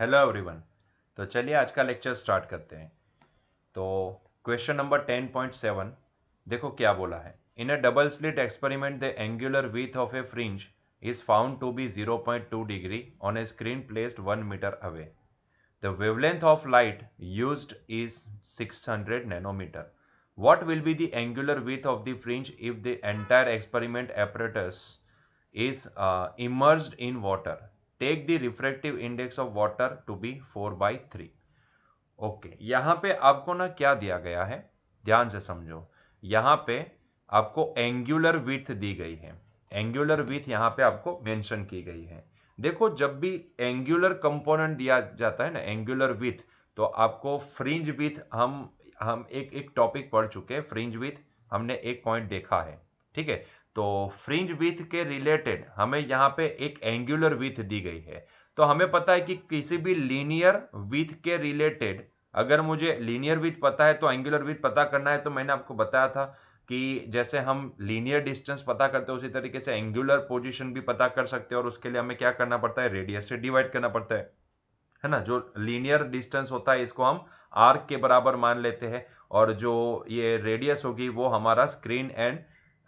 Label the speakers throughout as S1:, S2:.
S1: Hello everyone तो चलिए आज का लेक्चर स्टार्ट करते हैं तो क्वेश्चन नंबर 10.7 देखो क्या बोला है in a double slit experiment the angular width of a fringe is found to be 0.2 degree on a screen placed one metre away the wavelength of light used is 600 nanometre what will be the angular width of the fringe if the entire experiment apparatus is immerse in water take the refractive index of water to be four by three okay यहाँ पे आपको ना क्या दिया गया है ध्यान से समझो यहाँ पे आपको एंगुलर विथ दी गई है एंगुलर विथ यहाँ पे आपको मेंशन की गई है देखो जब भी एंगुलर कंपोनेंट दिया जाता है ना एंगुलर विथ तो आपको फ्रिंज विथ हम हम एक एक टॉपिक पढ़ चुके हैं फ्रिंज विथ हमने एक पॉइंट देखा है ठीक है तो फ्रिंज विथ के रिलेटेड हमें यहाँ पे एक एंगुलर विथ दी गई है तो हमें पता है कि किसी भी लीनियर विथ के रिलेटेड अगर मुझे लीनियर विथ पता है तो एंगुलर विथ पता करना है तो मैंने आपको बताया था कि जैसे हम लीनियर डिस्टेंस पता करते हैं उसी तरीके से एंगुलर पोजिशन भी पता कर सकते हैं और उसके लिए हमें क्या करना पड़ता है रेडियस से डिवाइड करना पड़ता है है ना जो लीनियर डिस्टेंस होता है इसको हम आर्क के बराबर मान लेते हैं और जो ये रेडियस होगी वो हमारा स्क्रीन एंड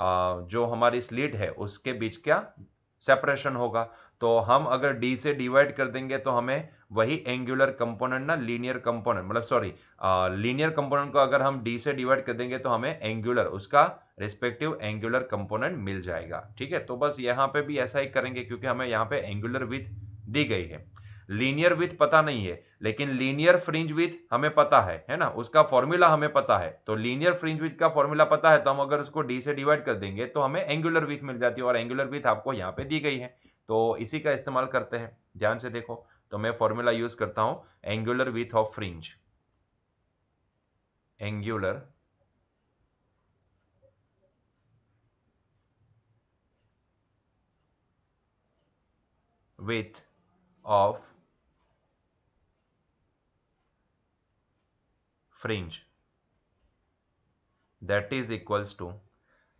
S1: जो हमारी स्लिट है उसके बीच क्या सेपरेशन होगा तो हम अगर डी से डिवाइड कर देंगे तो हमें वही एंगुलर कंपोनेंट ना लीनियर कंपोनेंट मतलब सॉरी लीनियर कंपोनेंट को अगर हम डी से डिवाइड कर देंगे तो हमें एंगुलर उसका रिस्पेक्टिव एंगुलर कंपोनेंट मिल जाएगा ठीक है तो बस यहाँ पे भी ऐसा ही करेंगे क्योंकि हमें यहाँ पे एंगुलर विथ दी गई है लीनियर विथ पता नहीं है लेकिन लीनियर फ्रिंज विथ हमें पता है है ना उसका फॉर्मूला हमें पता है तो लीनियर फ्रिंज विथ का फॉर्मूला पता है तो हम अगर उसको डी से डिवाइड कर देंगे तो हमें एंगुलर विथ मिल जाती है और एंगुलर विथ आपको यहाँ पे दी गई है तो इसी का इस्तेमाल करते हैं ध्यान से देखो तो मैं फॉर्मूला यूज करता हूं angular width of fringe angular width of fringe that is equals to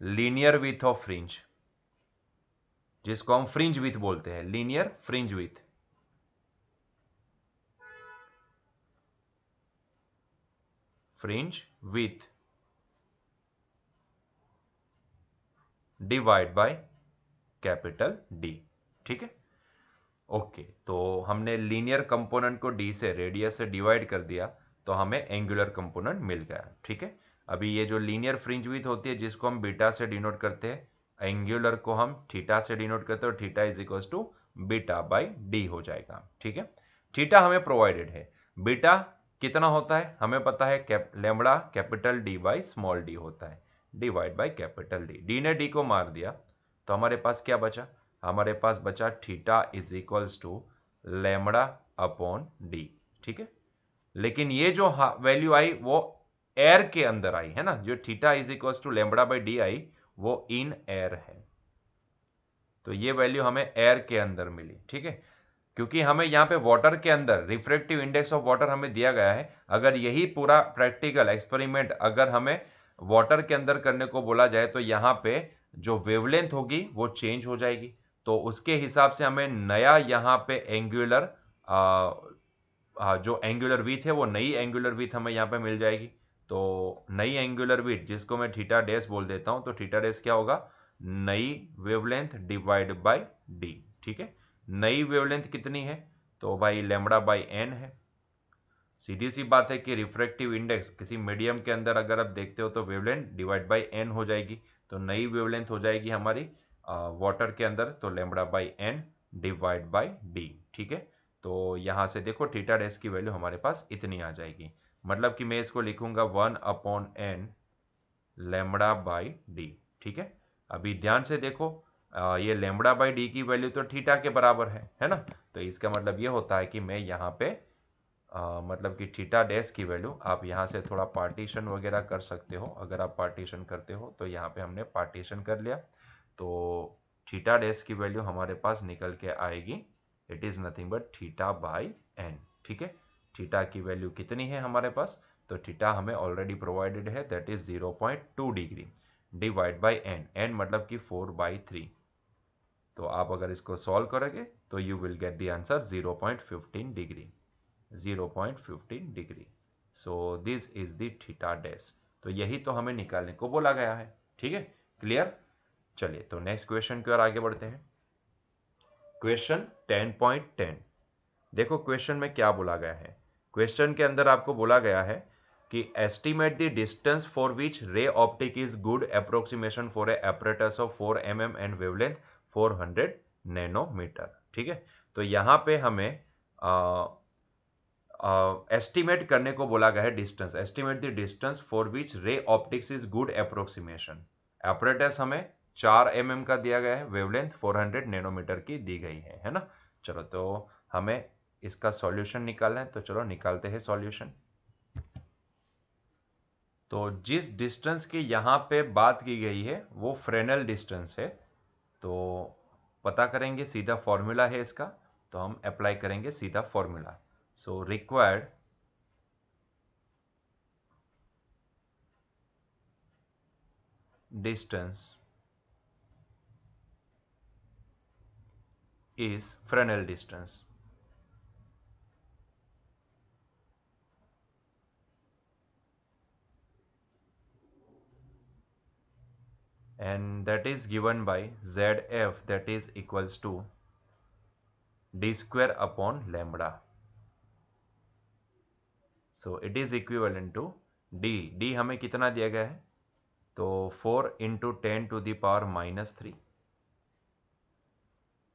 S1: linear width of fringe जिसको हम फ्रिंज विथ बोलते हैं linear fringe width fringe width divide by capital D ठीक है ओके तो हमने लीनियर कंपोनेंट को डी से रेडियस से डिवाइड कर दिया तो हमें एंगुलर कंपोनेंट मिल गया ठीक है अभी ये जो लीनियर फ्रिंज विथ होती है जिसको हम बीटा से डिनोट करते हैं एंगुलर को हम थीटा से डिनोट करते हैं और theta is equal to beta by D हो जाएगा ठीक है थीटा हमें प्रोवाइडेड है बीटा कितना होता है हमें पता है cap lambda capital D by small D होता है divide by capital D D ने डी को मार दिया तो हमारे पास क्या बचा हमारे पास बचा theta is equals to lambda upon D ठीक है लेकिन ये जो वैल्यू आई वो एयर के अंदर आई है ना जो theta is equal to lambda by D आई वो इन एयर है तो ये वैल्यू हमें एयर के अंदर मिली ठीक है क्योंकि हमें यहाँ पे वाटर के अंदर रिफ्रेक्टिव इंडेक्स ऑफ वाटर हमें दिया गया है अगर यही पूरा प्रैक्टिकल एक्सपेरिमेंट अगर हमें वाटर के अंदर करने को बोला जाए तो यहाँ पे जो वेवलेंथ होगी वो चेंज हो जाएगी तो उसके हिसाब से हमें नया यहाँ पे एंगुलर हाँ, जो एंगुलर विथ है वो नई एंगुलर विथ हमें यहाँ पे मिल जाएगी तो नई एंगुलर विथ जिसको मैं थीटा डेस बोल देता हूँ तो थीटा डेस क्या होगा नई वेवलेंथ डिवाइड बाय डी ठीक है नई वेवलेंथ कितनी है तो भाई लेमड़ा बाई एन है सीधी सी बात है कि रिफ्रेक्टिव इंडेक्स किसी मीडियम के अंदर अगर आप देखते हो तो वेवलेंथ डिवाइड बाई एन हो जाएगी तो नई वेवलेंथ हो जाएगी हमारी वाटर के अंदर तो lambda by N divide by D ठीक है तो यहाँ से देखो थीटा डैश की वैल्यू हमारे पास इतनी आ जाएगी मतलब कि मैं इसको लिखूंगा one upon N lambda by D ठीक है अभी ध्यान से देखो आ, ये लेमड़ा बाई डी की वैल्यू तो थीटा के बराबर है है ना तो इसका मतलब ये होता है कि मैं यहाँ पे आ, मतलब कि थीटा डैश की वैल्यू आप यहाँ से थोड़ा पार्टीशन वगैरह कर सकते हो अगर आप पार्टीशन करते हो तो यहाँ पे हमने पार्टीशन कर लिया तो थीटा डैश की वैल्यू हमारे पास निकल के आएगी it is nothing but theta by N ठीक है थीटा की वैल्यू कितनी है हमारे पास तो थीटा हमें ऑलरेडी प्रोवाइडेड है that is 0.2 degree divide by N N मतलब कि 4 बाई थ्री तो आप अगर इसको सॉल्व करोगे तो you will get the answer 0.15 degree 0.15 degree so this is the theta dash तो यही तो हमें निकालने को बोला गया है ठीक है क्लियर चलिए तो नेक्स्ट क्वेश्चन की ओर आगे बढ़ते हैं क्वेश्चन 10.10 देखो क्वेश्चन में क्या बोला गया है क्वेश्चन के अंदर आपको बोला गया है कि estimate the distance for which ray optic is good approximation for a apparatus of 4 M M and wavelength 400 nanometre ठीक है तो यहाँ पे हमें एस्टिमेट uh, uh, करने को बोला गया है distance estimate the distance for which ray optics is good approximation apparatus हमें चार एम mm का दिया गया है वेवलेंथ 400 नैनोमीटर की दी गई है है ना चलो तो हमें इसका सॉल्यूशन निकालना है तो चलो निकालते हैं सॉल्यूशन तो जिस डिस्टेंस की यहां पे बात की गई है वो फ्रेनल डिस्टेंस है तो पता करेंगे सीधा फॉर्मूला है इसका तो हम अप्लाई करेंगे सीधा formula so required distance is Fresnel distance. and that is given by ZF that is equals to d square upon lambda. So it is equivalent to d. d हमें कितना दिया गया है तो 4 into ten to the power minus three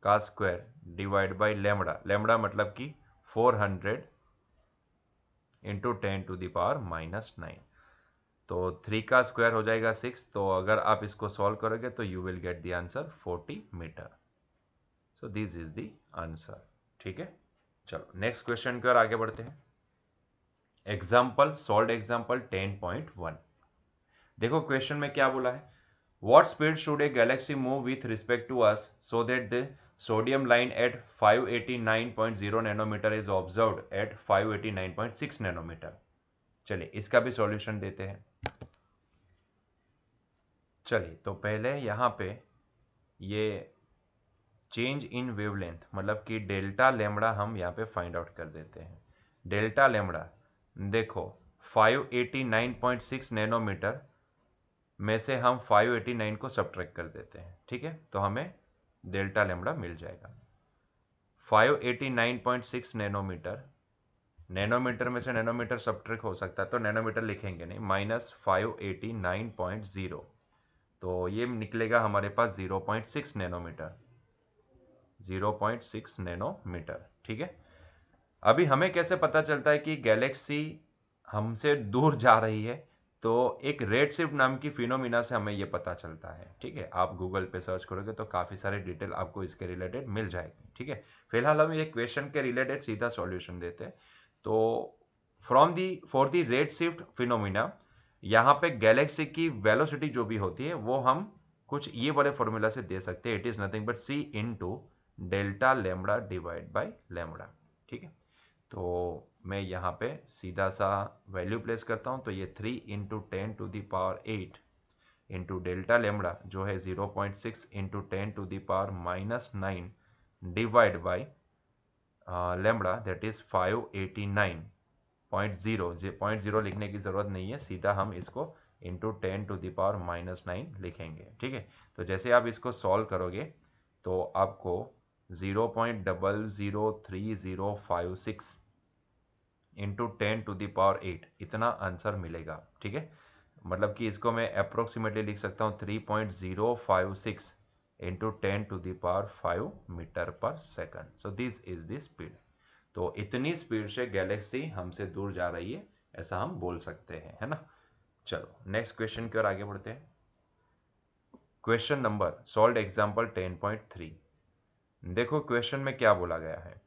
S1: का square divide by lambda lambda मतलब कि 400 hundred into ten to the power minus nine तो थ्री का स्क्वायर हो जाएगा सिक्स तो अगर आप इसको सॉल्व करोगे तो you will get the answer 40 metre so this is the answer ठीक है चलो नेक्स्ट क्वेश्चन की ओर आगे बढ़ते हैं example solve example ten point one देखो क्वेश्चन में क्या बोला है what speed should a galaxy move with respect to us so that the sodium line at 589.0 nanometre is observe at 589.6 nanometre चलिए इसका भी सॉल्यूशन देते हैं चलिए तो पहले यहां पे ये चेंज इन वेवलेंथ मतलब कि डेल्टा लेमड़ा हम यहां पे फाइंड आउट कर देते हैं डेल्टा लेमड़ा देखो 589.6 नैनोमीटर में से हम 589 को सब्ट्रैक्ट कर देते हैं ठीक है तो हमें डेल्टा लेमड़ा मिल जाएगा 589.6 नैनोमीटर नैनोमीटर में से नैनोमीटर सब हो सकता है तो नैनोमीटर लिखेंगे नहीं minus five eighty nine point zero तो ये निकलेगा हमारे पास zero point six nanometre zero point six nanometre ठीक है अभी हमें कैसे पता चलता है कि गैलेक्सी हमसे दूर जा रही है तो एक रेड शिफ्ट नाम की फिनोमिना से हमें ये पता चलता है ठीक है आप गूगल पे सर्च करोगे तो काफ़ी सारे डिटेल आपको इसके रिलेटेड मिल जाएगी ठीक है फिलहाल हम ये क्वेश्चन के रिलेटेड सीधा सॉल्यूशन देते हैं तो from the for the red shift phenomena यहाँ पे गैलेक्सी की वेलोसिटी जो भी होती है वो हम कुछ ये वाले फॉर्मूला से दे सकते हैं it is nothing but C into delta lambda divide by lambda ठीक है तो मैं यहाँ पे सीधा सा वैल्यू प्लेस करता हूँ तो ये three into ten to the power eight into delta lambda जो है zero point six into ten to the power minus nine divide by lambda that is five eighty nine point zero point zero लिखने की ज़रूरत नहीं है सीधा हम इसको into ten to the power minus nine लिखेंगे ठीक है तो जैसे आप इसको सॉल्व करोगे तो आपको zero point double zero three zero five six into ten to the power eight इतना आंसर मिलेगा ठीक है मतलब कि इसको मैं अप्रोक्सीमेटली लिख सकता हूँ three point zero five six into ten to the power five meter per second so this is the speed तो इतनी स्पीड से गैलेक्सी हमसे दूर जा रही है ऐसा हम बोल सकते हैं है ना चलो नेक्स्ट क्वेश्चन की ओर आगे बढ़ते हैं question number solve example ten point three देखो क्वेश्चन में क्या बोला गया है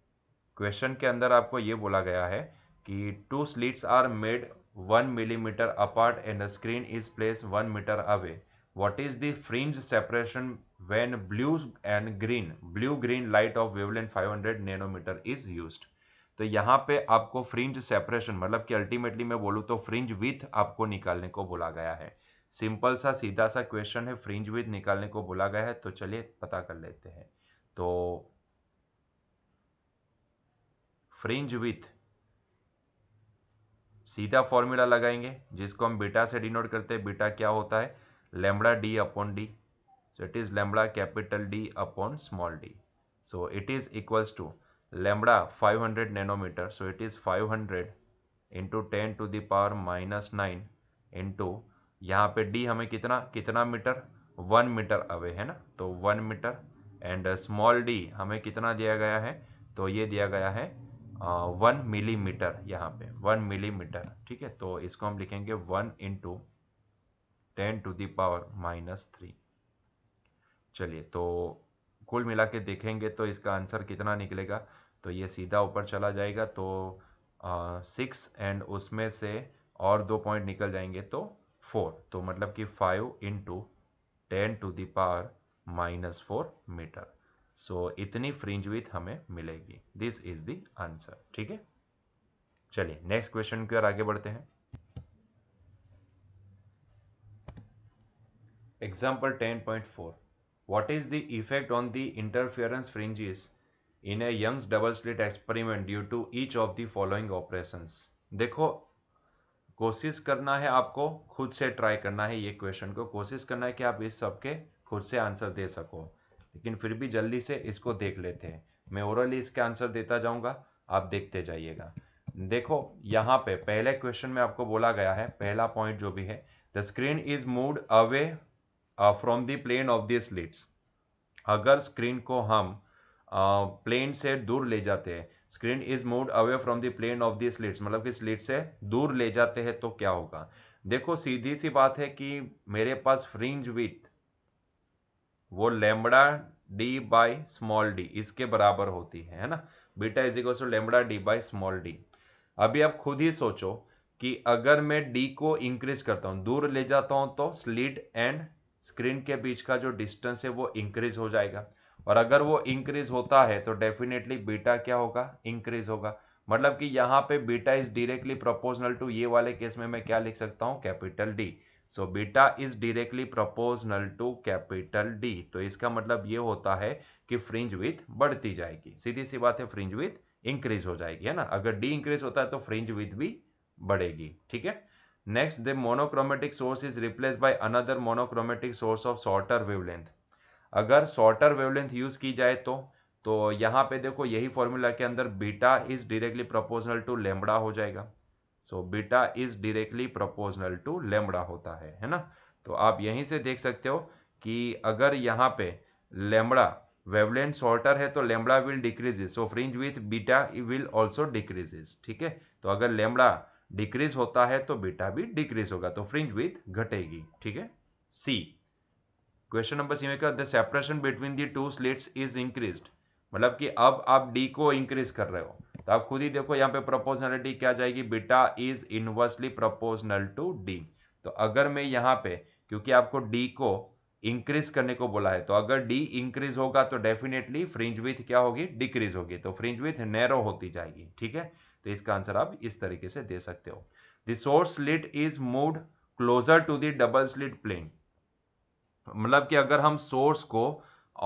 S1: क्वेश्चन के अंदर आपको ये बोला गया है कि two slits are made one millimeter apart and screen is place one metre away what is the fringe separation when blue and green blue green light of wavelength 500 nanometer is used तो यहाँ पे आपको fringe separation मतलब कि ultimately मैं बोलूँ तो fringe with आपको निकालने को बोला गया है सिंपल सा सीधा सा क्वेश्चन है फ्रिंज विथ निकालने को बोला गया है तो चलिए पता कर लेते हैं तो फ्रिंज विथ सीधा फॉर्मूला लगाएंगे जिसको हम बीटा से डिनोट करते हैं बीटा क्या होता है lambda D upon D so it is lambda capital D upon small D so it is equals to lambda 500 nanometer so it is 500 hundred into ten to the power minus nine into यहाँ पे D हमें कितना कितना metre one metre away है ना तो one meter and small D हमें कितना दिया गया है तो ये दिया गया है वन मिलीमीटर यहाँ पे वन मिलीमीटर ठीक है तो इसको हम लिखेंगे one into ten to the power minus three चलिए तो कुल मिला के देखेंगे तो इसका आंसर कितना निकलेगा तो ये सीधा ऊपर चला जाएगा तो सिक्स एंड उसमें से और दो पॉइंट निकल जाएंगे तो फोर तो मतलब कि five into ten to the power minus four meter so so, इतनी फ्रिंज विथ हमें मिलेगी दिस इज द आंसर ठीक है चलिए नेक्स्ट क्वेश्चन की ओर आगे बढ़ते हैं example 10.4 what is the effect on the interference fringes in a Young's double slit experiment due to each of the following operation देखो कोशिश करना है आपको खुद से ट्राई करना है ये क्वेश्चन को कोशिश करना है कि आप इस सबके खुद से आंसर दे सको लेकिन फिर भी जल्दी से इसको देख लेते हैं मैं ओरली इसके आंसर देता जाऊंगा आप देखते जाइएगा देखो यहाँ पे पहले क्वेश्चन में आपको बोला गया है पहला पॉइंट जो भी है the screen is move away from the plane of this slits अगर स्क्रीन को हम प्लेन uh, से दूर ले जाते हैं screen is move away from the plane of this slits मतलब कि स्लिट से दूर ले जाते हैं तो क्या होगा देखो सीधी सी बात है कि मेरे पास फ्रिंज विथ वो lambda D by small D इसके बराबर होती है है ना beta is equal to lambda D by small D अभी आप खुद ही सोचो कि अगर मैं डी को इंक्रीज करता हूं दूर ले जाता हूं तो स्लिट एंड स्क्रीन के बीच का जो डिस्टेंस है वो इंक्रीज हो जाएगा और अगर वो इंक्रीज होता है तो डेफिनेटली बीटा क्या होगा इंक्रीज होगा मतलब कि यहाँ पे beta is directly proportional to ये वाले केस में मैं क्या लिख सकता हूँ capital D so beta is directly proportional to capital D तो इसका मतलब ये होता है कि फ्रिंज विथ बढ़ती जाएगी सीधी सी बात है फ्रिंज विथ इंक्रीज हो जाएगी है ना अगर डी इंक्रीज होता है तो फ्रिंज विथ भी बढ़ेगी ठीक है next the monochromatic source is replace by another monochromatic source of shorter wavelength अगर शॉर्टर वेवलेंथ यूज की जाए तो तो यहाँ पे देखो यही फॉर्मूला के अंदर beta is directly proportional to lambda हो जाएगा so beta is directly proportional to lambda होता है है ना तो आप यहीं से देख सकते हो कि अगर यहाँ पे लेमड़ा वेवलेंट शॉर्टर है तो lambda will decreases so fringe width beta will also decrease ठीक है तो अगर लेमड़ा डिक्रीज होता है तो बीटा भी डिक्रीज होगा तो फ्रिंज विथ घटेगी ठीक है सी क्वेश्चन नंबर सी में क्या the separation between the two slits is increase मतलब कि अब आप डी को इंक्रीज कर रहे हो तो आप खुद ही देखो यहाँ पे प्रोपोर्शनलिटी क्या जाएगी beta is inversely proportional to D तो अगर मैं यहाँ पे क्योंकि आपको डी को इंक्रीज करने को बोला है तो अगर डी इंक्रीज होगा तो डेफिनेटली फ्रिंज विथ क्या होगी डिक्रीज होगी तो फ्रिंज विथ नैरो होती जाएगी ठीक है तो इसका आंसर आप इस तरीके से दे सकते हो the source slit is moved closer to the double slit plane मतलब कि अगर हम सोर्स को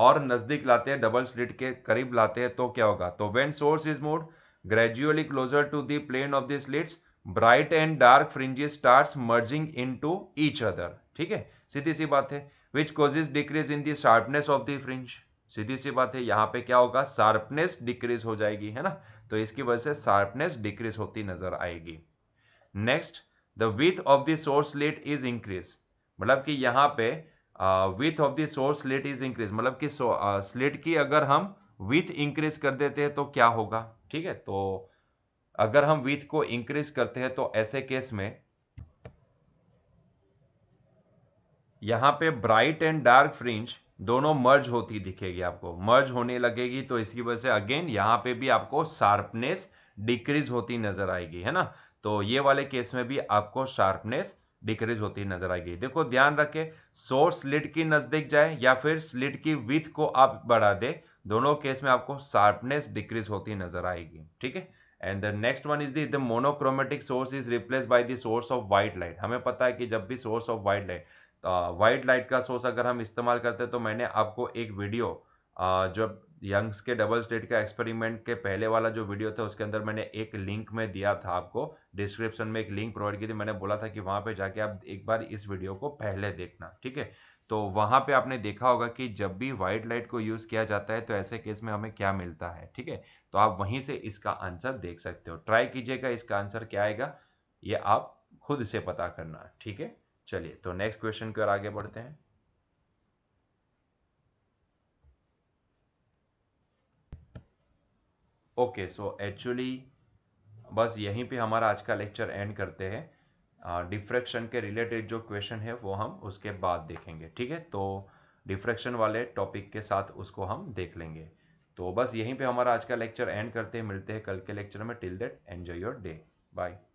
S1: और नजदीक लाते हैं डबल स्लिट के करीब लाते हैं तो क्या होगा तो when source is moved gradually closer to the plane of the slits bright and dark fringes starts merging into each other ठीक है सीधी सी बात है which causes decrease in the sharpness of the fringe सीधी सी बात है यहाँ पे क्या होगा शार्पनेस डिक्रीज हो जाएगी है ना तो इसकी वजह से शार्पनेस डिक्रीज होती नजर आएगी next the width of the source slit is increase मतलब कि यहाँ पे width of the source slit is increase मतलब कि स्लेट की अगर हम विथ इंक्रीज कर देते हैं तो क्या होगा ठीक है तो अगर हम विथ को इंक्रीज करते हैं तो ऐसे केस में यहां पे ब्राइट एंड डार्क फ्रिंज दोनों मर्ज होती दिखेगी आपको मर्ज होने लगेगी तो इसकी वजह से अगेन यहां पे भी आपको शार्पनेस डिक्रीज होती नजर आएगी है ना तो ये वाले केस में भी आपको शार्पनेस डिक्रीज होती नजर आएगी देखो ध्यान रखें सोर्स स्लिट की नजदीक जाए या फिर स्लिट की विथ को आप बढ़ा दे दोनों केस में आपको शार्पनेस डिक्रीज होती नजर आएगी ठीक है and the next one is the monochromatic source is replace by the source of white light हमें पता है कि जब भी source of white light white light का सोर्स अगर हम इस्तेमाल करते हैं तो मैंने आपको एक वीडियो uh, जब यंग्स के डबल स्टेट का एक्सपेरिमेंट के पहले वाला जो वीडियो था उसके अंदर मैंने एक लिंक में दिया था आपको डिस्क्रिप्शन में एक लिंक प्रोवाइड की थी मैंने बोला था कि वहां पे जाके आप एक बार इस वीडियो को पहले देखना ठीक है तो वहाँ पे आपने देखा होगा कि जब भी वाइट लाइट को यूज़ किया जाता है तो ऐसे केस में हमें क्या मिलता है ठीक है तो आप वहीं से इसका आंसर देख सकते हो ट्राई कीजिएगा इसका आंसर क्या आएगा ये आप खुद से पता करना ठीक है चलिए तो नेक्स्ट क्वेश्चन की ओर आगे बढ़ते हैं ओके सो एक्चुअली बस यहीं पे हमारा आज का लेक्चर एंड करते हैं डिफ्रैक्शन के रिलेटेड जो क्वेश्चन है वो हम उसके बाद देखेंगे ठीक है तो डिफ्रैक्शन वाले टॉपिक के साथ उसको हम देख लेंगे तो बस यहीं पे हमारा आज का लेक्चर एंड करते हैं मिलते हैं कल के लेक्चर में till that enjoy your day bye